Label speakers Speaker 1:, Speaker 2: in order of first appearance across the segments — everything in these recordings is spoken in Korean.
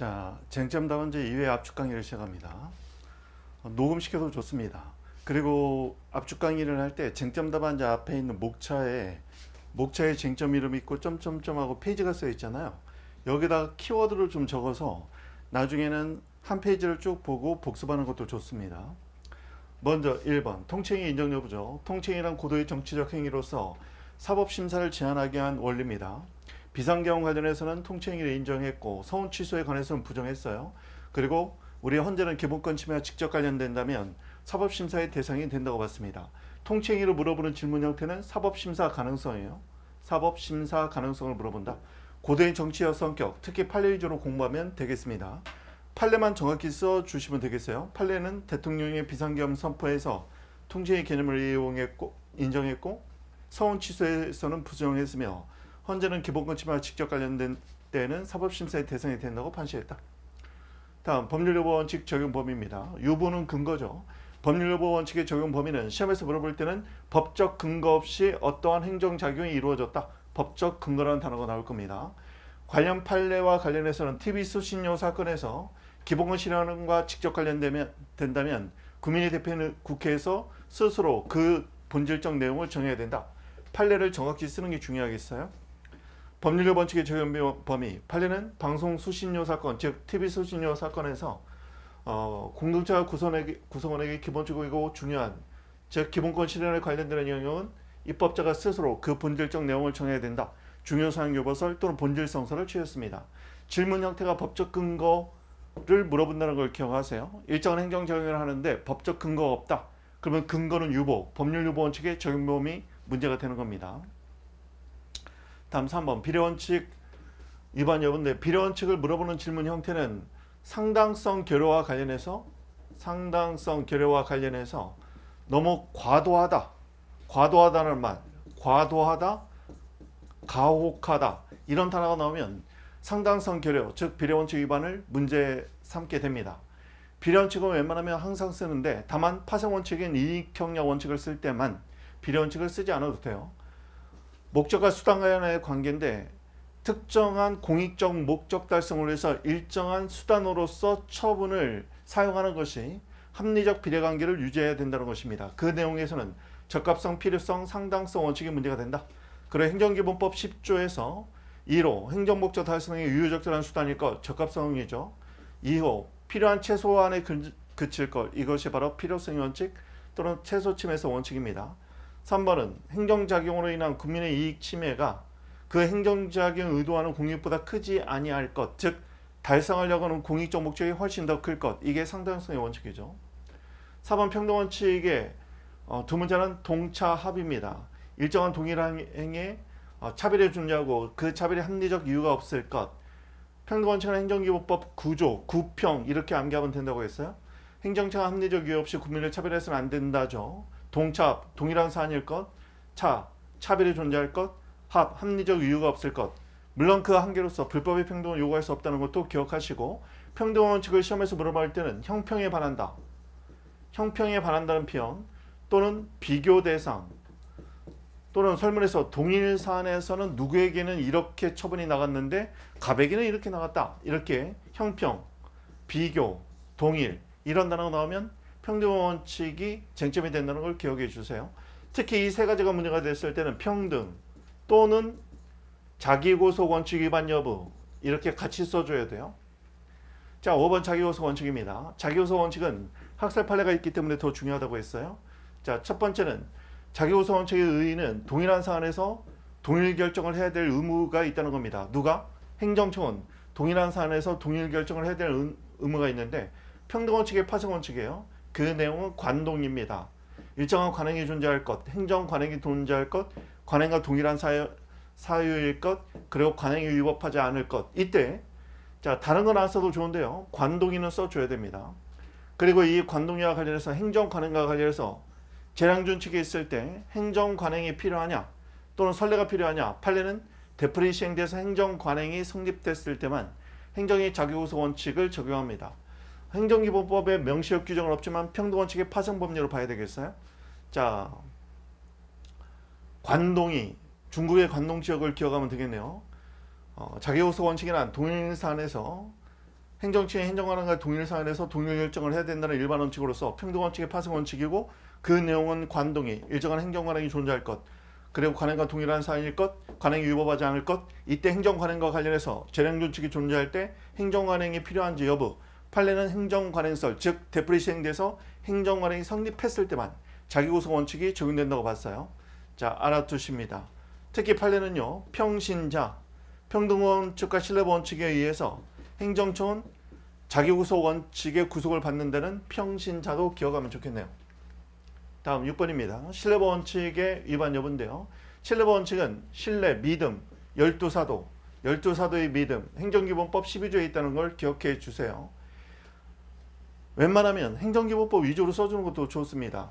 Speaker 1: 자, 쟁점 답안제 2회 압축 강의를 시작합니다. 어, 녹음시켜도 좋습니다. 그리고 압축 강의를 할 때 쟁점 답안제 앞에 있는 목차에 목차에 쟁점 이름 있고 점점점하고 페이지가 써 있잖아요. 여기다가 키워드를 좀 적어서 나중에는 한 페이지를 쭉 보고 복습하는 것도 좋습니다. 먼저 1번 통칭의 인정 여부죠. 통칭이란 고도의 정치적 행위로서 사법심사를 제한하게 한 원리입니다. 비상경 관련해서는 통치행위를 인정했고 서운 취소에 관해서는 부정했어요. 그리고 우리 헌재는 기본권 침해와 직접 관련된다면 사법심사의 대상이 된다고 봤습니다. 통치행위를 물어보는 질문 형태는 사법심사 가능성이에요. 사법심사 가능성을 물어본다. 고대인 정치여 성격, 특히 판례 위주로 공부하면 되겠습니다. 판례만 정확히 써주시면 되겠어요. 판례는 대통령의 비상겸 선포에서 통제의 개념을 이용했고 인정했고 서원 취소에서는 부정했으며 헌재는 기본 권 침해와 직접 관련된 때는 사법심사의 대상이 된다고 판시했다. 다음 법률요법 원칙 적용 범위입니다. 유보는 근거죠. 법률요법 원칙의 적용 범위는 시험에서 물어볼 때는 법적 근거 없이 어떠한 행정작용이 이루어졌다. 법적 근거라는 단어가 나올 겁니다. 관련 판례와 관련해서는 TV 수신료 사건에서 기본권 실현과 직접 관련되면 된다면 국민이 대표는 국회에서 스스로 그 본질적 내용을 정해야 된다. 판례를 정확히 쓰는 게 중요하겠어요. 법률의 원칙의 적용 범위 8리는 방송 수신료 사건 즉 TV 수신료 사건에서 어, 공동체 구성원에게, 구성원에게 기본적이고 중요한 즉 기본권 실현에 관련되는 영역은 입법자가 스스로 그 본질적 내용을 정해야 된다. 중요사항 요구설 또는 본질성서를 취했습니다. 질문 형태가 법적 근거를 물어본다는 걸 기억하세요. 일정한 행정적용을 하는데 법적 근거가 없다. 그러면 근거는 유보, 법률 유보 원칙의 적용 범위 문제가 되는 겁니다. 다음 3번 비례원칙 위반 여부인데 네, 비례원칙을 물어보는 질문 형태는 상당성 결여와 관련해서 상당성 결여와 관련해서 너무 과도하다. 과도하다는 말. 과도하다. 가혹하다. 이런 단어가 나오면 상당성 결여, 즉 비례원칙 위반을 문제 삼게 됩니다. 비례원칙은 웬만하면 항상 쓰는데 다만 파생원칙인 이익형량 원칙을 쓸 때만 비례원칙을 쓰지 않아도 돼요. 목적과 수단 간의 관계인데 특정한 공익적 목적 달성을 위해서 일정한 수단으로서 처분을 사용하는 것이 합리적 비례관계를 유지해야 된다는 것입니다. 그 내용에서는 적합성, 필요성, 상당성 원칙이 문제가 된다. 그래 행정기본법 10조에서 1호 행정목적 달성의 유효적절한 수단일 것 적합성이죠. 2호 필요한 최소한에 그칠 것 이것이 바로 필요성 원칙 또는 최소침해서 원칙입니다. 3번은 행정작용으로 인한 국민의 이익 침해가 그 행정작용 의도하는 공익보다 크지 아니할 것, 즉 달성하려고 하는 공익적 목적이 훨씬 더 클 것, 이게 상당성의 원칙이죠. 4번 평등원칙의 어, 두 문제는 동차합입니다. 일정한 동일한 행에 어, 차별이 존재하고 그 차별이 합리적 이유가 없을 것, 평등원칙은 행정기본법 9조, 9평 이렇게 암기하면 된다고 했어요. 행정차가 합리적 이유 없이 국민을 차별해서는 안 된다죠. 동차 동일한 사안일 것, 차 차별이 존재할 것, 합 합리적 이유가 없을 것. 물론 그 한계로서 불법의 평등을 요구할 수 없다는 것도 기억하시고 평등 원칙을 시험에서 물어볼 때는 형평에 반한다. 형평에 반한다는 표현 또는 비교 대상 또는 설문에서 동일 사안에서는 누구에게는 이렇게 처분이 나갔는데 갑에게는 이렇게 나갔다. 이렇게 형평, 비교, 동일 이런 단어가 나오면 평등 원칙이 쟁점이 된다는 걸 기억해 주세요. 특히 이 세 가지가 문제가 됐을 때는 평등 또는 자기고속 원칙 위반 여부 이렇게 같이 써줘야 돼요. 자, 5번 자기고속 원칙입니다. 자기고속 원칙은 학살 판례가 있기 때문에 더 중요하다고 했어요. 자, 첫 번째는 자기고속 원칙의 의의는 동일한 사안에서 동일 결정을 해야 될 의무가 있다는 겁니다. 누가? 행정청은 동일한 사안에서 동일 결정을 해야 될 의무가 있는데 평등 원칙의 파생 원칙이에요. 그 내용은 관동입니다. 일정한 관행이 존재할 것, 행정 관행이 존재할 것, 관행과 동일한 사유, 사유일 것, 그리고 관행이 위법하지 않을 것. 이때 자 다른 건 안 써도 좋은데요. 관동이는 써줘야 됩니다. 그리고 이 관동이와 관련해서 행정 관행과 관련해서 재량준칙이 있을 때 행정 관행이 필요하냐 또는 선례가 필요하냐 판례는 대풀이 시행돼서 행정 관행이 성립됐을 때만 행정의 자기구속 원칙을 적용합니다. 행정기본법에 명시적 규정은 없지만 평등원칙의 파생법률로 봐야 되겠어요? 자, 관동이 중국의 관동 지역을 기억하면 되겠네요. 어, 자기호소 원칙이란 동일 사안에서 행정치의 행정관행과 동일 사안에서 동일 결정을 해야 된다는 일반 원칙으로서 평등 원칙의 파생 원칙이고 그 내용은 관동이 일정한 행정관행이 존재할 것 그리고 관행과 동일한 사안일 것 관행이 위법하지 않을 것 이때 행정관행과 관련해서 재량준칙이 존재할 때 행정관행이 필요한지 여부 판례는 행정관행설, 즉 대풀이 시행돼서 행정관행이 성립했을 때만 자기구소 원칙이 적용된다고 봤어요. 자, 알아두십니다. 특히 판례는요. 평신자, 평등원칙과 신뢰원칙에 의해서 행정처는 자기구속 원칙의 구속을 받는 데는 평신자도 기억하면 좋겠네요. 다음 6번입니다. 신뢰보 원칙의 위반 여부인데요. 신뢰보 원칙은 신뢰, 믿음, 열두사도, 열두사도의 믿음, 행정기본법 12조에 있다는 걸 기억해 주세요. 웬만하면 행정기본법 위주로 써주는 것도 좋습니다.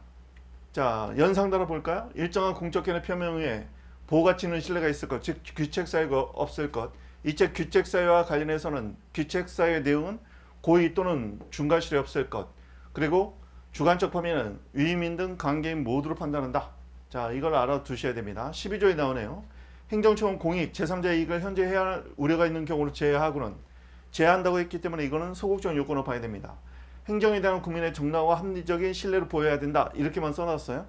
Speaker 1: 자, 연상 달아볼까요? 일정한 공적견의 표명에 보호가치 는 신뢰가 있을 것, 즉 규칙사유가 없을 것, 이 책 규칙사유와 관련해서는 규칙사유의 내용은 고의 또는 중과실이 없을 것, 그리고 주관적 범위는 위임인 등 관계인 모두로 판단한다. 자, 이걸 알아두셔야 됩니다. 12조에 나오네요. 행정처분 공익, 제3자의 이익을 현재 해야 할 우려가 있는 경우를 제외하고는 제한다고 했기 때문에 이거는 소극적 요건으로 봐야 됩니다. 행정에 대한 국민의 정당화 합리적인 신뢰를 보여야 된다. 이렇게만 써놨어요.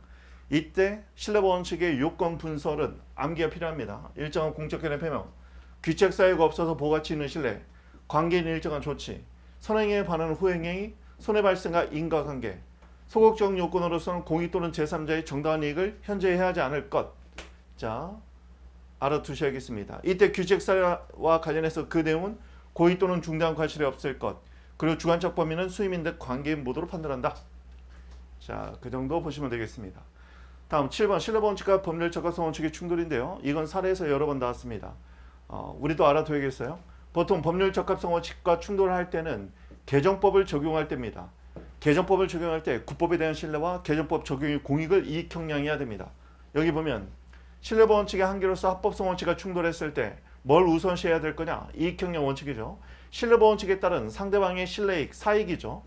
Speaker 1: 이때 신뢰원칙의 요건 분설은 암기가 필요합니다. 일정한 공적견의 표명, 귀책 사유가 없어서 보가치 있는 신뢰, 관계인 일정한 조치, 선행에 관한 후행행위, 손해발생과 인과관계, 소극적 요건으로서는 공익 또는 제3자의 정당한 이익을 현재해야 하지 않을 것. 자, 알아두셔야겠습니다. 이때 규칙사와 관련해서 그 내용은 고의 또는 중대한 과실이 없을 것. 그리고 주관적 범위는 수임인 데 관계인 모두로 판단한다. 자, 그 정도 보시면 되겠습니다. 다음 7번 신뢰보험과 법률측과 소원측의 충돌인데요. 이건 사례에서 여러 번 나왔습니다. 어, 우리도 알아둬야겠어요. 보통 법률적합성원칙과 충돌할 때는 개정법을 적용할 때입니다. 개정법을 적용할 때 국법에 대한 신뢰와 개정법 적용의 공익을 이익형량해야 됩니다. 여기 보면 신뢰보칙의 한계로서 합법성 원칙과 충돌했을 때 뭘 우선시해야 될 거냐? 이익형량 원칙이죠. 신뢰보 원칙에 따른 상대방의 신뢰익, 사익이죠.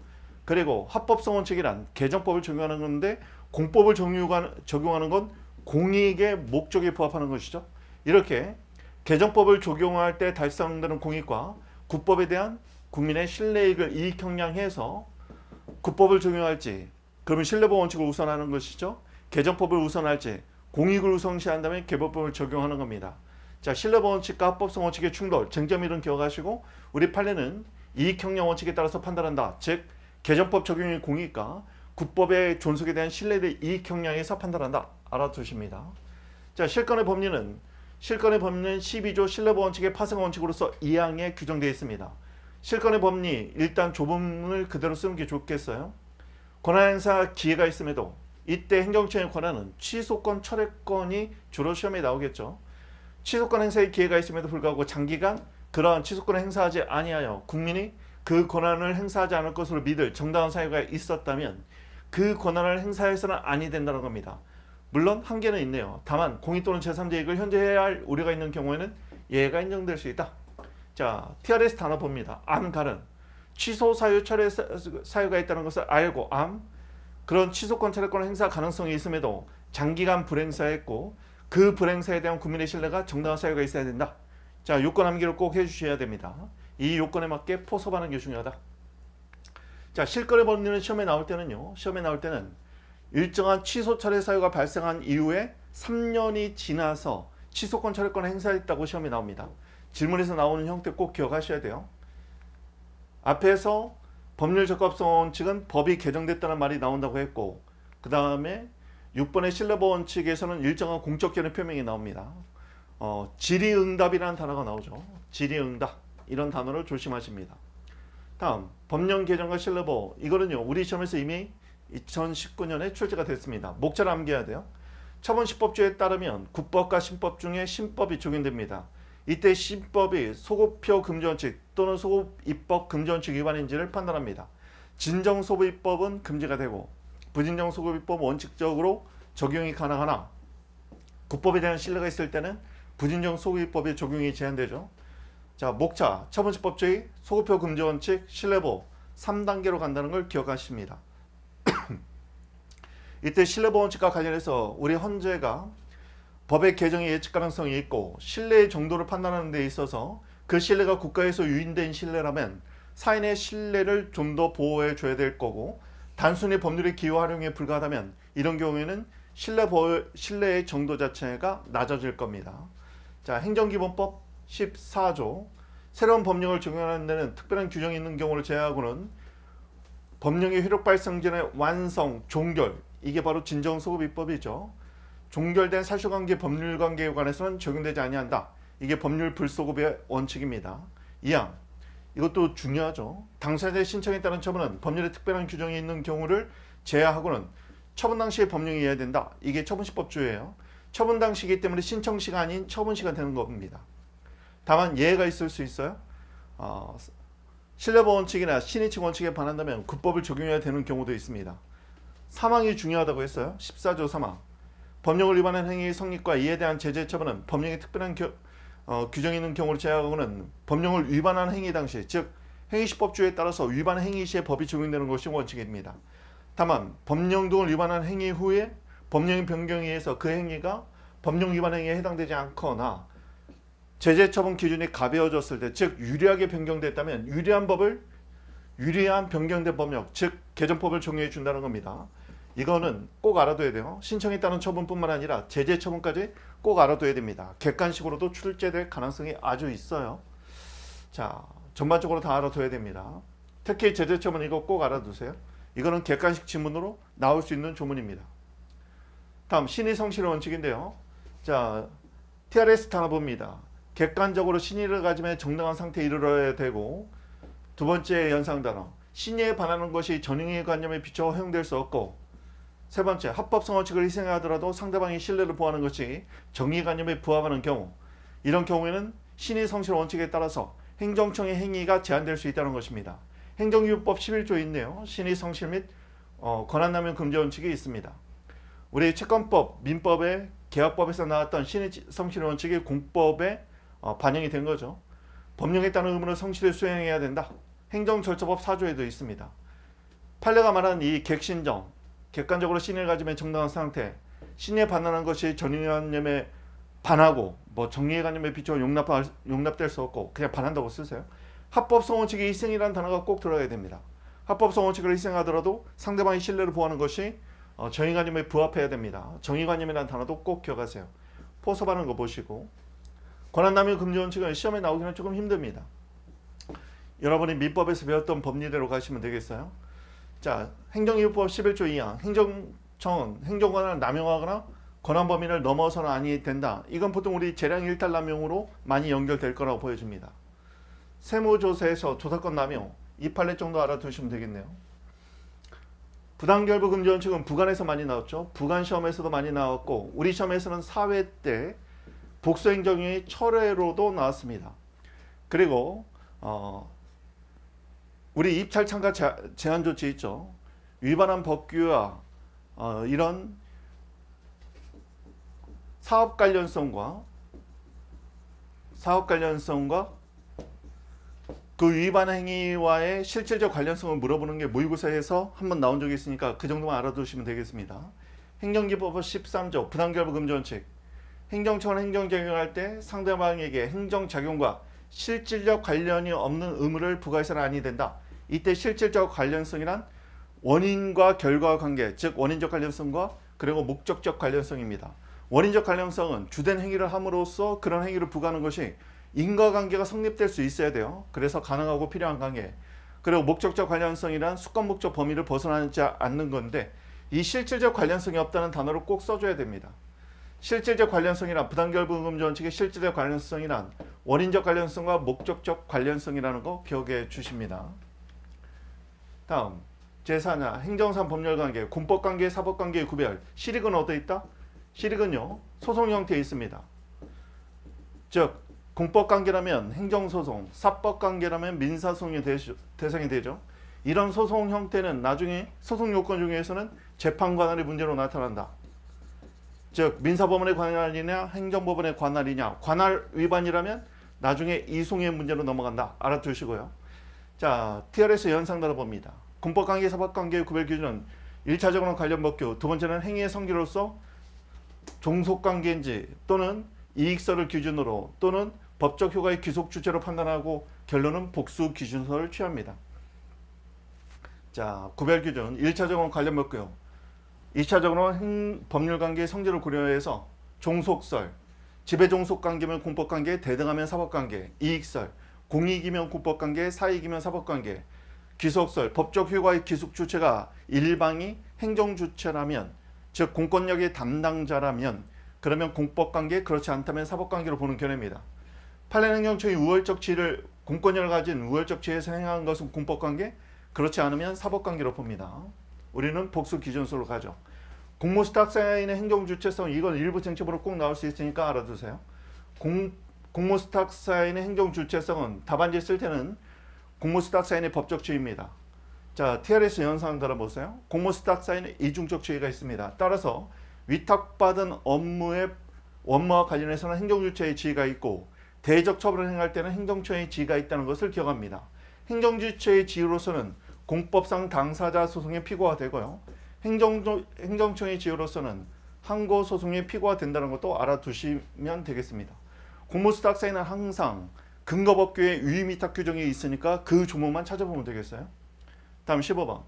Speaker 1: 그리고 합법성 원칙이란 개정법을 적용하는 건데 공법을 적용하는 건 공익의 목적에 부합하는 것이죠. 이렇게 개정법을 적용할 때 달성되는 공익과 국법에 대한 국민의 신뢰익을 이익 형량해서 국법을 적용할지 그러면 신뢰보 원칙을 우선하는 것이죠. 개정법을 우선할지 공익을 우선시한다면 개법법을 적용하는 겁니다. 자, 신뢰보 원칙과 합법성 원칙의 충돌, 쟁점이론 기억하시고 우리 판례는 이익형량 원칙에 따라서 판단한다. 즉 개정법 적용의 공익과 국법의 존속에 대한 신뢰를 이익형량에서 판단한다. 알아두십니다. 자 실권의 법리는 실권의 법리는 12조 신뢰보 원칙의 파생 원칙으로서 이항에 규정되어 있습니다. 실권의 법리 일단 조문을 그대로 쓰는 게 좋겠어요. 권한행사 기회가 있음에도 이때 행정처의 권한은 취소권 철회권이 주로 시험에 나오겠죠. 취소권 행사의 기회가 있음에도 불구하고 장기간 그러한 취소권을 행사하지 아니하여 국민이 그 권한을 행사하지 않을 것으로 믿을 정당한 사유가 있었다면 그 권한을 행사해서는 아니 된다는 겁니다. 물론 한계는 있네요. 다만 공익 또는 제3자 이익을 현재 해야 할 우려가 있는 경우에는 예가 인정될 수 있다. 자, TRS 단어 봅니다. 암, 가른. 취소 사유 철회 사유가 있다는 것을 알고 암, 그런 취소권 철회권 행사 가능성이 있음에도 장기간 불행사했고 그 불행사에 대한 국민의 신뢰가 정당한 사유가 있어야 된다. 자, 요건 암기를 꼭 해주셔야 됩니다. 이 요건에 맞게 포섭하는 게 중요하다. 자, 실거래 법리는 시험에 나올 때는요. 시험에 나올 때는 일정한 취소 철회 사유가 발생한 이후에 3년이 지나서 취소권 철회권 행사했다고 시험에 나옵니다. 질문에서 나오는 형태 꼭 기억하셔야 돼요. 앞에서 법률 적합성 원칙은 법이 개정됐다는 말이 나온다고 했고 그 다음에 6번의 신뢰보 원칙에서는 일정한 공적 견해 표명이 나옵니다. 어, 질의응답이라는 단어가 나오죠. 질의응답 이런 단어를 조심하십니다. 다음 법령 개정과 실내보 이거는요 우리 시험에서 이미 2019년에 출제가 됐습니다. 목차를 암야 돼요. 처분시법조에 따르면 국법과 신법 중에 신법이 적용됩니다. 이때 신법이 소급표 금지원칙 또는 소급 입법 금지원칙 위반인지를 판단합니다. 진정 소급 입법은 금지가 되고 부진정 소급 입법 원칙적으로 적용이 가능하나 국법에 대한 신뢰가 있을 때는 부진정 소비법의 적용이 제한되죠. 자, 목차, 처분시법주의, 소급표 금지 원칙, 신뢰보 3단계로 간다는 걸 기억하십니다. 이때 신뢰보 원칙과 관련해서 우리 헌재가 법의 개정의 예측 가능성이 있고 신뢰의 정도를 판단하는 데 있어서 그 신뢰가 국가에서 유인된 신뢰라면 사인의 신뢰를 좀 더 보호해 줘야 될 거고 단순히 법률의 기호 활용에 불과하다면 이런 경우에는 신뢰, 신뢰의 정도 자체가 낮아질 겁니다. 자, 행정기본법 14조 새로운 법령을 적용하는 데는 특별한 규정이 있는 경우를 제외하고는 법령의 효력 발생 전의 완성, 종결 이게 바로 진정소급 입법이죠. 종결된 사실관계 법률관계에 관해서는 적용되지 아니한다. 이게 법률 불소급의 원칙입니다. 이항 이것도 중요하죠. 당사자의 신청에 따른 처분은 법률에 특별한 규정이 있는 경우를 제외하고는 처분 당시의 법령이 이해야 된다. 이게 처분시법주의예요 처분 당시이기 때문에 신청 시간인 처분 시간 되는 겁니다. 다만 예외가 있을 수 있어요. 어, 신뢰보 원칙이나 신의칙 원칙에 반한다면 국법을 적용해야 되는 경우도 있습니다. 사망이 중요하다고 했어요. 14조 사망. 법령을 위반한 행위의 성립과 이에 대한 제재 처분은 법령에 특별한 겨, 어, 규정이 있는 경우를 제외하고는 법령을 위반한 행위 당시 즉 행위시법주의에 따라서 위반 행위 시에 법이 적용되는 것이 원칙입니다. 다만 법령 등을 위반한 행위 후에 법령 변경에 의해서 그 행위가 법령 위반 행위에 해당되지 않거나 제재 처분 기준이 가벼워졌을 때 즉 유리하게 변경됐다면 유리한 법을 유리한 변경된 법령 즉 개정법을 종료해 준다는 겁니다. 이거는 꼭 알아둬야 돼요. 신청에 따른 처분뿐만 아니라 제재 처분까지 꼭 알아둬야 됩니다. 객관식으로도 출제될 가능성이 아주 있어요. 자, 전반적으로 다 알아둬야 됩니다. 특히 제재 처분 이거 꼭 알아두세요. 이거는 객관식 지문으로 나올 수 있는 조문입니다. 다음 신의 성실 원칙인데요. 자, TRS 단나봅니다 객관적으로 신의를 가지면 정당한 상태에 이르러야 되고 두 번째 연상 단어 신의에 반하는 것이 전형의 관념에 비춰 허용될 수 없고 세 번째 합법성 원칙을 희생하더라도 상대방의 신뢰를 보하는 것이 정의관념에 부합하는 경우 이런 경우에는 신의 성실 원칙에 따라서 행정청의 행위가 제한될 수 있다는 것입니다. 행정유법 1 1조 있네요. 신의 성실 및 어, 권한남용 금지 원칙이 있습니다. 우리 채권법, 민법의 계약법에서 나왔던 신의 성실 원칙이 공법에 어, 반영이 된 거죠. 법령에 따른 의무를 성실히 수행해야 된다. 행정절차법 4조에도 있습니다. 판례가 말한 이 객신정, 객관적으로 신을 가지면 정당한 상태, 신에 반하는 것이 전인관념에 반하고 뭐 정리관념에 비추 용납 용납될 수 없고 그냥 반한다고 쓰세요. 합법성 원칙의 희생이라는 단어가 꼭 들어가야 됩니다. 합법성 원칙을 희생하더라도 상대방의 신뢰를 보하는 것이 어, 정의관념에 부합해야 됩니다. 정의관념이라는 단어도 꼭 기억하세요. 포섭하는 거 보시고 권한남용 금지원칙은 시험에 나오기는 조금 힘듭니다. 여러분이 민법에서 배웠던 법리대로 가시면 되겠어요. 자, 행정기법 11조 2항 행정청은 행정권을 남용하거나 권한 범위를 넘어서는 아니 된다. 이건 보통 우리 재량 일탈 남용으로 많이 연결될 거라고 보여집니다. 세무조사에서 조사권 남용 이 판례 정도 알아두시면 되겠네요. 부당결부 금지 원칙은 부간에서 많이 나왔죠. 부관 시험에서도 많이 나왔고 우리 시험에서는 사회 때 복수행정의 철회로도 나왔습니다. 그리고 어, 우리 입찰 참가 제한 조치 있죠. 위반한 법규와 어, 이런 사업 관련성과 사업 관련성과 그 위반 행위와의 실질적 관련성을 물어보는 게 모의고사에서 한번 나온 적이 있으니까 그 정도만 알아두시면 되겠습니다. 행정기법법 13조 부당결부 금지 원칙 행정처는 행정작용할 때 상대방에게 행정작용과 실질적 관련이 없는 의무를 부과해서는 아니 된다. 이때 실질적 관련성이란 원인과 결과 관계, 즉 원인적 관련성과 그리고 목적적 관련성입니다. 원인적 관련성은 주된 행위를 함으로써 그런 행위를 부과하는 것이 인과관계가 성립될 수 있어야 돼요. 그래서 가능하고 필요한 관계. 그리고 목적적 관련성이란 수권 목적 범위를 벗어나지 않는 건데 이 실질적 관련성이 없다는 단어를 꼭 써줘야 됩니다. 실질적 관련성이란 부당결부금 원칙의 실질적 관련성이란 원인적 관련성과 목적적 관련성이라는 거 기억해 주십니다. 다음 제사냐 행정상 법률관계, 군법관계, 사법관계의 구별 실익은 어디 있다? 실익은요 소송 형태에 있습니다. 즉 공법 관계라면 행정소송, 사법 관계라면 민사소송이 대상이 되죠. 이런 소송 형태는 나중에 소송 요건 중에서는 재판 관할의 문제로 나타난다. 즉 민사법원의 관할이냐 행정법원의 관할이냐 관할 위반이라면 나중에 이송의 문제로 넘어간다. 알아두시고요. 자, TRS 연상단어 봅니다. 군법관계, 사법관계의 구별 기준은 1차적으로는 관련 법규, 두 번째는 행위의 성질로서 종속관계인지 또는 이익서를 기준으로 또는 법적 효과의 기속 주체로 판단하고 결론은 복수 기준서를 취합니다. 자, 구별 기준 1차적으로 관련 먹고 2차적으로 행, 법률 관계의 성질을 고려해서 종속설, 지배 종속 관계면 공법 관계, 대등하면 사법 관계, 이익설, 공익이면 공법 관계, 사익이면 사법 관계, 기속설, 법적 효과의 기속 주체가 일방이 행정 주체라면 즉 공권력의 담당자라면 그러면 공법 관계 그렇지 않다면 사법 관계로 보는 견해입니다. 판례행정처의 우월적 지위를 공권력을 가진 우월적 지위에서 행한 것은 공법관계, 그렇지 않으면 사법관계로 봅니다. 우리는 복수 기준서로 가죠. 공모스탁사인의 행정주체성 이건 일부 쟁점으로 꼭 나올 수 있으니까 알아두세요. 공, 공모스탁사인의 행정주체성은 답안지 쓸 때는 공모스탁사인의 법적 지위입니다. 자, TRS 현상 들어보세요. 공모스탁사인의 이중적 지위가 있습니다. 따라서 위탁받은 업무의 원무와 관련해서는 행정주체의 지위가 있고 대적 처벌을 행할 때는 행정처의 지위가 있다는 것을 기억합니다. 행정주체의 지위로서는 공법상 당사자 소송의 피고가 되고요. 행정 행정처의 지위로서는 항고 소송의 피고가 된다는 것도 알아두시면 되겠습니다. 공모수탁 사에는 항상 근거법규의 유의미탁 규정이 있으니까 그 조문만 찾아보면 되겠어요. 다음 15번.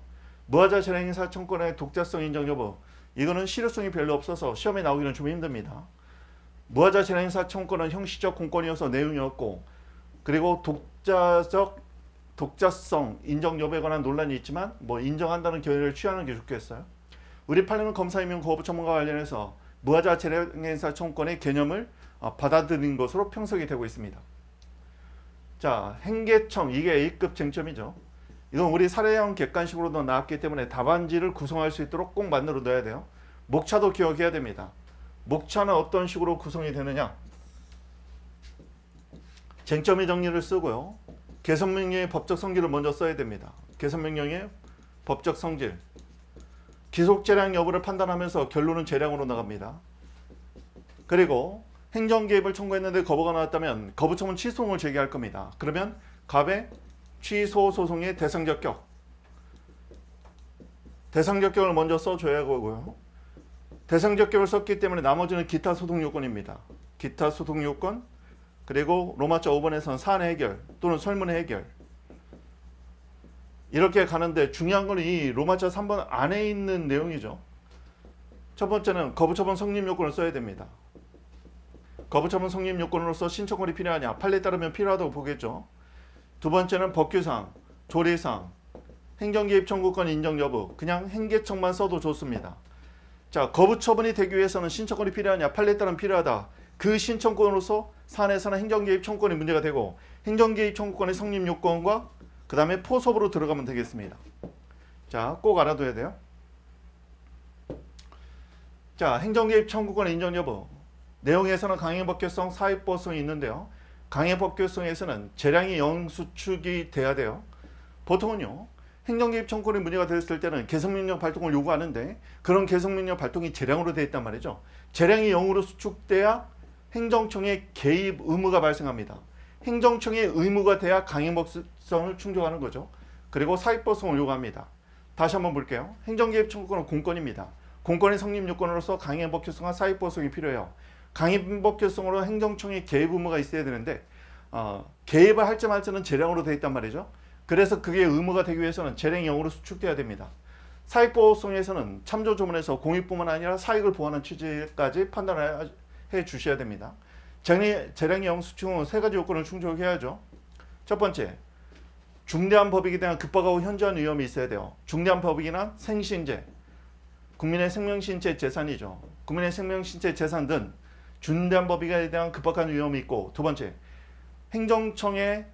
Speaker 1: 무하자 재량행사 청권의 독자성 인정 여부. 이거는 실효성이 별로 없어서 시험에 나오기는 좀 힘듭니다. 무화자실 재 행사 청구권은 형식적 공권이어서 내용이었고 그리고 독자적 독자성 인정 여부에 관한 논란이 있지만 뭐 인정한다는 견해를 취하는 게 좋겠어요. 우리 팔레면 검사이면 거부 청문과 관련해서 무화자 재량행사 청구권의 개념을 어, 받아들인 것으로 평석이 되고 있습니다. 자, 행계청 이게 A급 쟁점이죠. 이건 우리 사례형 객관식으로도 나왔기 때문에 답안지를 구성할 수 있도록 꼭 만들어 둬야 돼요. 목차도 기억해야 됩니다. 목차는 어떤 식으로 구성이 되느냐? 쟁점의 정리를 쓰고요. 개선명령의 법적 성질을 먼저 써야 됩니다. 개선명령의 법적 성질. 기속 재량 여부를 판단하면서 결론은 재량으로 나갑니다. 그리고 행정개입을 청구했는데 거부가 나왔다면 거부청은 취소송을 제기할 겁니다. 그러면 갑의 취소 소송의 대상적격. 대상적격을 먼저 써줘야 하고요. 대상적 격을 썼기 때문에 나머지는 기타 소득 요건입니다. 기타 소득 요건 그리고 로마자 5번에서는 사내 해결 또는 설문의 해결 이렇게 가는데 중요한 건 이 로마자 3번 안에 있는 내용이죠. 첫 번째는 거부처분 성립 요건을 써야 됩니다. 거부처분 성립 요건으로서 신청권이 필요하냐 판례에 따르면 필요하다고 보겠죠. 두 번째는 법규상, 조례상, 행정개입 청구권 인정 여부 그냥 행계청만 써도 좋습니다. 자, 거부 처분이 되기 위해서는 신청권이 필요하냐? 판례에 따른 필요하다. 그 신청권으로서 산에서는 행정개입 청구권이 문제가 되고 행정개입 청구권의 성립 요건과 그 다음에 포섭으로 들어가면 되겠습니다. 자, 꼭 알아둬야 돼요. 자, 행정개입 청구권 인정 여부. 내용에서는 강행법규성, 사회법성이 있는데요. 강행법규성에서는 재량이 영수축이 돼야 돼요. 보통은요. 행정개입 청구권이 문제가 됐을 때는 개성명령 발동을 요구하는데 그런 개성명령 발동이 재량으로 되어 있단 말이죠. 재량이 0으로 수축돼야 행정청의 개입 의무가 발생합니다. 행정청의 의무가 돼야 강행법성을 충족하는 거죠. 그리고 사익법성을 요구합니다. 다시 한번 볼게요. 행정개입 청구권은 공권입니다. 공권의 성립 요건으로서 강행법 결성과 사익법성이 필요해요. 강행법 결성으로 행정청의 개입 의무가 있어야 되는데 어, 개입을 할지 말지는 재량으로 되어 있단 말이죠. 그래서 그게 의무가 되기 위해서는 재량형으로 수축돼야 됩니다. 사익보호성에서는 참조조문에서 공익뿐만 아니라 사익을 보호하는 취지까지 판단을 해 주셔야 됩니다. 재량형 수축은 세 가지 요건을 충족해야죠. 첫 번째, 중대한 법익에 대한 급박하고 현저한 위험이 있어야 돼요. 중대한 법익이나 생신제, 국민의 생명신체 재산이죠. 국민의 생명신체 재산 등 중대한 법익에 대한 급박한 위험이 있고 두 번째, 행정청의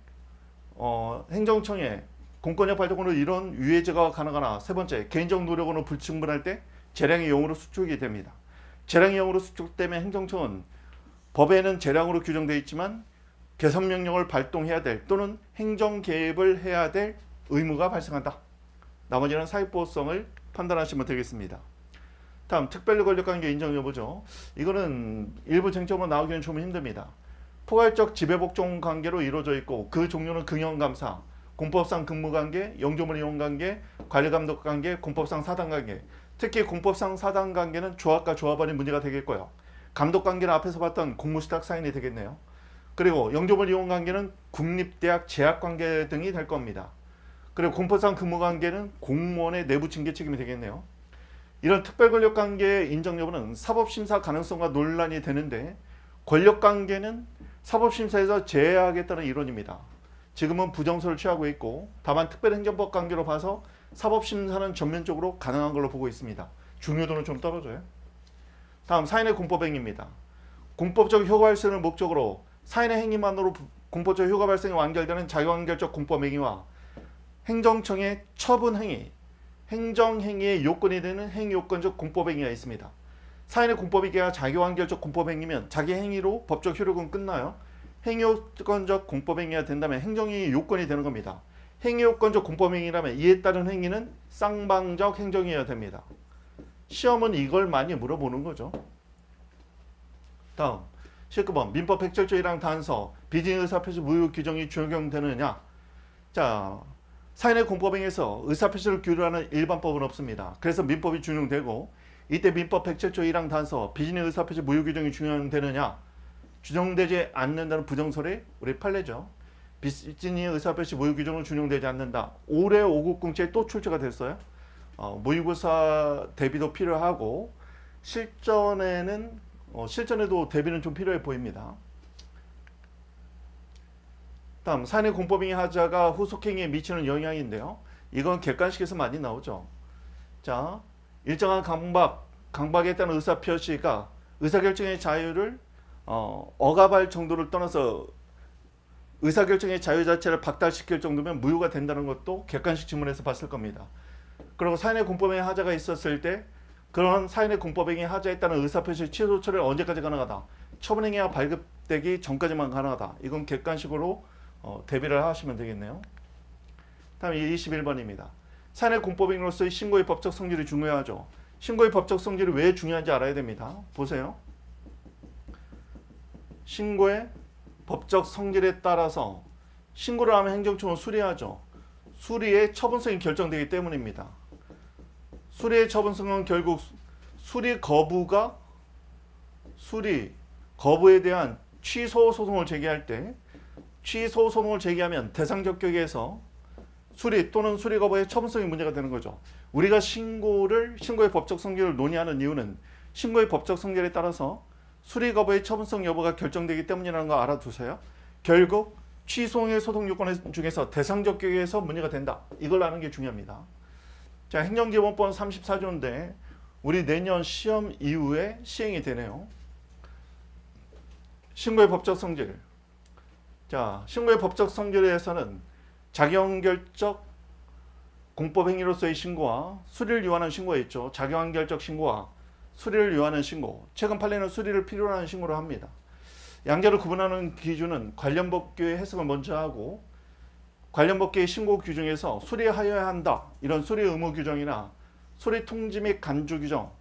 Speaker 1: 어, 행정청에 공권력 발동으로 이런 유해제가 가능하나 세 번째 개인적 노력으로 불충분할 때 재량이 용으로 수축이 됩니다. 재량이 용으로 수축되면 행정청은 법에는 재량으로 규정되어 있지만 개선명령을 발동해야 될 또는 행정개입을 해야 될 의무가 발생한다. 나머지는 사회보호성을 판단하시면 되겠습니다. 다음 특별권력관계 인정 여부죠. 이거는 일부 쟁점으로 나오기는 좀 힘듭니다. 포괄적 지배복종 관계로 이루어져 있고 그 종류는 긍형감사, 공법상 근무관계, 영조물 이용관계, 관리감독관계, 공법상 사단관계 특히 공법상 사단관계는 조합과 조합원이 문제가 되겠고요. 감독관계는 앞에서 봤던 공무수탁 사인이 되겠네요. 그리고 영조물 이용관계는 국립대학 제약관계 등이 될 겁니다. 그리고 공법상 근무관계는 공무원의 내부 징계 책임이 되겠네요. 이런 특별권력관계의 인정 여부는 사법심사 가능성과 논란이 되는데 권력관계는 사법심사에서 제외하겠다는 이론입니다. 지금은 부정설을 취하고 있고 다만 특별행정법 관계로 봐서 사법심사는 전면적으로 가능한 걸로 보고 있습니다. 중요도는 좀 떨어져요. 다음 사인의 공법행위입니다. 공법적 효과 발생을 목적으로 사인의 행위만으로 공법적 효과 발생이 완결되는 자유완결적 공법행위와 행정청의 처분행위, 행정행위의 요건이 되는 행위요건적 공법행위가 있습니다. 사인의 공법이 깨야 자기완결적 공법행위면 자기 행위로 법적 효력은 끝나요. 행위요건적 공법행위가 된다면 행정행위 요건이 되는 겁니다. 행위요건적 공법행위라면 이에 따른 행위는 쌍방적 행정이어야 됩니다. 시험은 이걸 많이 물어보는 거죠. 다음 19번 민법 1 0조1항 단서 비진의사표시 무효 규정이 적용되느냐 자 사인의 공법행위에서 의사표시를 규율하는 일반법은 없습니다. 그래서 민법이 준용되고 이때 민법 107조 1항 단서 비즈니스 의사표시 무효 규정이 중요되느냐 규정되지 않는다는 부정설이 우리 판례죠. 비즈니스 의사표시 무효 규정으 준용되지 않는다. 올해 5급 공채또 출제가 됐어요. 어, 모의고사 대비도 필요하고 실전에는 어, 실전에도 대비는 좀 필요해 보입니다. 다음 사내 공법행위 하자가 후속행위에 미치는 영향인데요. 이건 객관식에서 많이 나오죠. 자 일정한 강박, 강박에 따른 의사표시가 의사결정의 자유를 어, 억압할 정도를 떠나서 의사결정의 자유 자체를 박탈시킬 정도면 무효가 된다는 것도 객관식 질문에서 봤을 겁니다. 그리고 사인의 공법행위 하자가 있었을 때 그런 사인의 공법행위 하자에 따른 의사표시 취소 처리는 언제까지 가능하다. 처분행위가 발급되기 전까지만 가능하다. 이건 객관식으로 어, 대비를 하시면 되겠네요. 다음 21번입니다. 사내 공법인으로서의 신고의 법적 성질이 중요하죠. 신고의 법적 성질이 왜 중요한지 알아야 됩니다. 보세요. 신고의 법적 성질에 따라서 신고를 하면 행정처는 수리하죠. 수리의 처분성이 결정되기 때문입니다. 수리의 처분성은 결국 수리 거부가 수리 거부에 대한 취소 소송을 제기할 때 취소 소송을 제기하면 대상 적격에서 수리 또는 수리 거부의 처분성이 문제가 되는 거죠. 우리가 신고를 신고의 법적 성질을 논의하는 이유는 신고의 법적 성질에 따라서 수리 거부의 처분성 여부가 결정되기 때문이라는 거 알아두세요. 결국 취소의 소송 요건 중에서 대상적 경위에서 문제가 된다. 이걸 아는 게 중요합니다. 자, 행정기본법 34조인데 우리 내년 시험 이후에 시행이 되네요. 신고의 법적 성질. 자, 신고의 법적 성질에서는 자 작용결적 공법행위로서의 신고와 수리를 요하는 신고가 있죠. 작용결적 신고와 수리를 요하는 신고. 최근 판례는 수리를 필요로 하는 신고로 합니다. 양자를 구분하는 기준은 관련 법규의 해석을 먼저 하고 관련 법규의 신고 규정에서 수리하여야 한다. 이런 수리 의무 규정이나 수리 통지 및 간주 규정,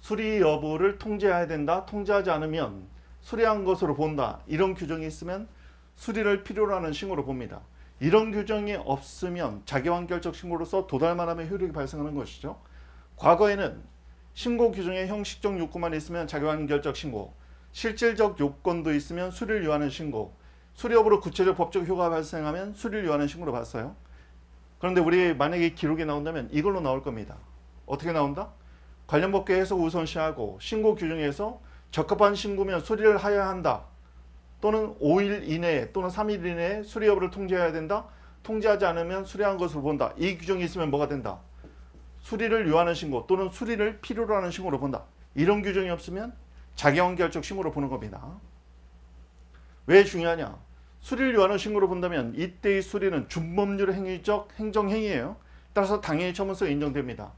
Speaker 1: 수리 여부를 통제해야 된다. 통제하지 않으면 수리한 것으로 본다. 이런 규정이 있으면 수리를 필요로 하는 신고로 봅니다. 이런 규정이 없으면 자기완결적 신고로서 도달만 하면 효력이 발생하는 것이죠. 과거에는 신고 규정에 형식적 요건만 있으면 자기완결적 신고, 실질적 요건도 있으면 수리를 요하는 신고, 수리업으로 구체적 법적 효과가 발생하면 수리를 요하는 신고로 봤어요. 그런데 우리 만약에 기록이 나온다면 이걸로 나올 겁니다. 어떻게 나온다? 관련 법계 에서 우선시하고 신고 규정에서 적합한 신고면 수리를 하여야 한다. 또는 5일 이내에 또는 3일 이내에 수리 여부를 통지해야 된다. 통지하지 않으면 수리한 것으 본다. 이 규정이 있으면 뭐가 된다. 수리를 요하는 신고 또는 수리를 필요로 하는 신고로 본다. 이런 규정이 없으면 자기결적 신고로 보는 겁니다. 왜 중요하냐? 수리를 요하는 신고로 본다면 이때의 수리는 준법률 행위적 행정행위예요. 따라서 당연히 처분서 인정됩니다.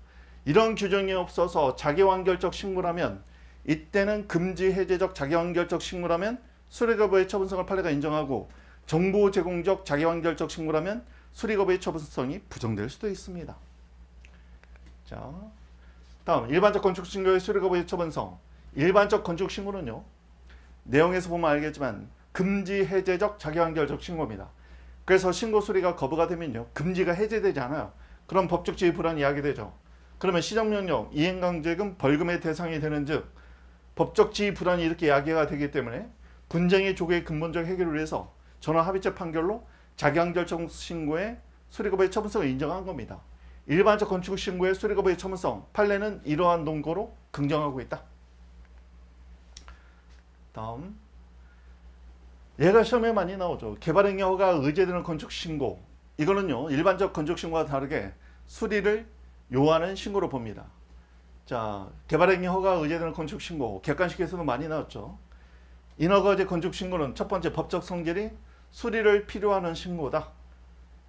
Speaker 1: 이런 규정이 없어서 자기완결적 신고라면 이때는 금지 해제적 자기완결적 신고라면 수리거부의 처분성을 판례가 인정하고 정보 제공적 자기완결적 신고라면 수리거부의 처분성이 부정될 수도 있습니다. 자, 다음 일반적 건축신고의 수리급의 처분성 일반적 건축신고는요. 내용에서 보면 알겠지만 금지 해제적 자기완결적 신고입니다. 그래서 신고 수리가 거부가 되면요. 금지가 해제되지 않아요. 그럼 법적 지위 불안이 야기되죠. 그러면 시정명령, 이행강제금, 벌금의 대상이 되는 즉 법적 지위 불안이 이렇게 야기가 되기 때문에 군쟁의 조계의 근본적 해결을 위해서 전원합의체 판결로 자기항결정 신고의 수리거부의 처분성을 인정한 겁니다. 일반적 건축 신고의 수리거의 처분성 판례는 이러한 논거로 긍정하고 있다. 다음 얘가 시험에 많이 나오죠. 개발행위허가 의제되는 건축신고 이거는요. 일반적 건축신고와 다르게 수리를 요하는 신고로 봅니다. 자, 개발행위허가 의제되는 건축신고 객관식에서도 많이 나왔죠. 인허가제 건축신고는 첫 번째 법적 성질이 수리를 필요하는 신고다.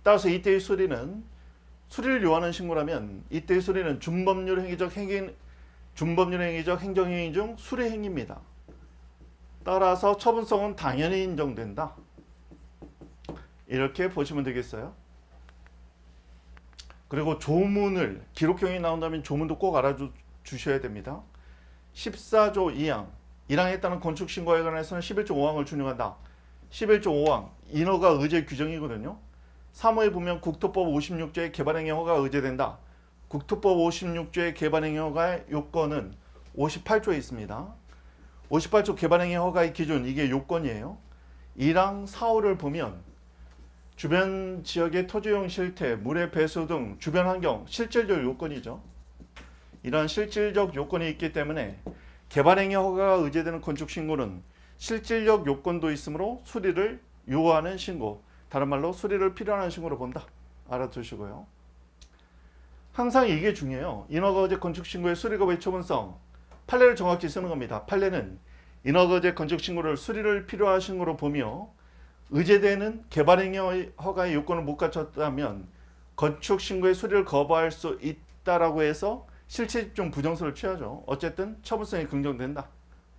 Speaker 1: 따라서 이때의 수리는 수리를 요하는 신고라면 이때의 수리는 준법률 행위적 행위 준법률 행위적 행정행위 중 수리 행위입니다. 따라서 처분성은 당연히 인정된다. 이렇게 보시면 되겠어요. 그리고 조문을 기록형이 나온다면 조문도 꼭 알아주셔야 됩니다. 14조 2항 이랑에 따른 건축신고에 관해서는 11.5항을 준용한다. 11.5항 인허가 의제 규정이거든요. 3호에 보면 국토법 56조의 개발행위허가 의제된다. 국토법 56조의 개발행위허가의 요건은 58조에 있습니다. 58조 개발행위허가의 기준 이게 요건이에요. 이랑 4호를 보면 주변 지역의 토지용 실태, 물의 배수 등 주변 환경, 실질적 요건이죠. 이런 실질적 요건이 있기 때문에 개발행위 허가가 의제되는 건축 신고는 실질적 요건도 있으므로 수리를 요하는 구 신고, 다른 말로 수리를 필요한 신고로 본다. 알아두시고요. 항상 이게 중요해요. 인허가제 건축신고의 수리가 왜 초분성? 판례를 정확히 쓰는 겁니다. 판례는 인허가제 건축신고를 수리를 필요한 신고로 보며 의제되는 개발행위 허가의 요건을 못 갖췄다면 건축신고의 수리를 거부할 수 있다라고 해서 실체집중 부정서를 취하죠. 어쨌든 처분성이 긍정된다.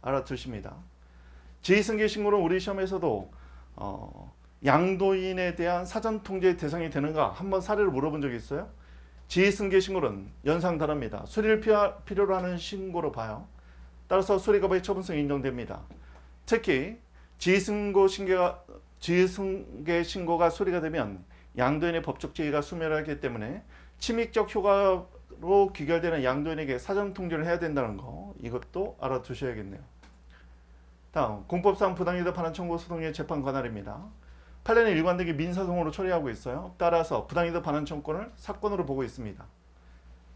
Speaker 1: 알아두십니다. 지휘승계 신고는 우리 시험에서도 어, 양도인에 대한 사전 통제 대상이 되는가 한번 사례를 물어본 적이 있어요. 지휘승계 신고는 연상 다릅니다. 수리를 피하, 필요로 하는 신고로 봐요. 따라서 수리가의 처분성이 인정됩니다. 특히 지휘승고 신계가 지휘승계 신고가 수리가 되면 양도인의 법적 지위가 소멸하기 때문에 침익적 효과 로 귀결되는 양도인에게 사전 통지를 해야 된다는 거 이것도 알아두셔야겠네요. 다음 공법상 부당이득 반환 청구 소송의 재판 관할입니다. 판례는 일관되게 민사송으로 처리하고 있어요. 따라서 부당이득 반환 청구권 사건으로 보고 있습니다.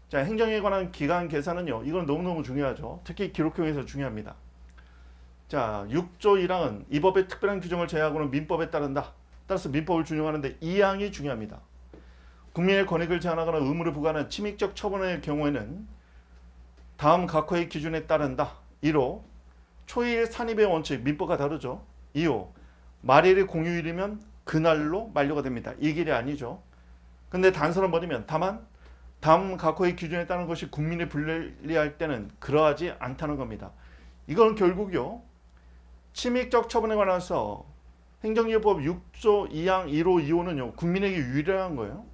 Speaker 1: 자 행정에 관한 기간 계산은요. 이건 너무너무 중요하죠. 특히 기록형에서 중요합니다. 자 6조 1항은 이 법의 특별한 규정을 제외하고는 민법에 따른다. 따라서 민법을 준용하는데 2항이 중요합니다. 국민의 권익을 제한하거나 의무를 부과하는 침입적 처분의 경우에는 다음 각호의 기준에 따른다. 1호 초일 산입의 원칙 민법과 다르죠. 2호 말일이 공휴일이면 그날로 만료가 됩니다. 이 길이 아니죠. 근데 단서는 버리면 다만 다음 각호의 기준에 따른 것이 국민이 불리할 때는 그러하지 않다는 겁니다. 이건 결국요. 침입적 처분에 관해서 행정기법 6조 2항 1호 2호는요. 국민에게 유리한 거예요.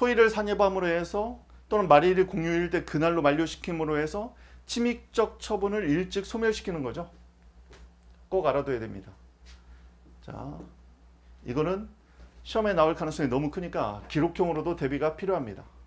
Speaker 1: 토일을 산예밤으로 해서 또는 말일이 공휴일 때 그날로 만료시킴으로 해서 침입적 처분을 일찍 소멸시키는 거죠. 꼭 알아둬야 됩니다. 자, 이거는 시험에 나올 가능성이 너무 크니까 기록형으로도 대비가 필요합니다.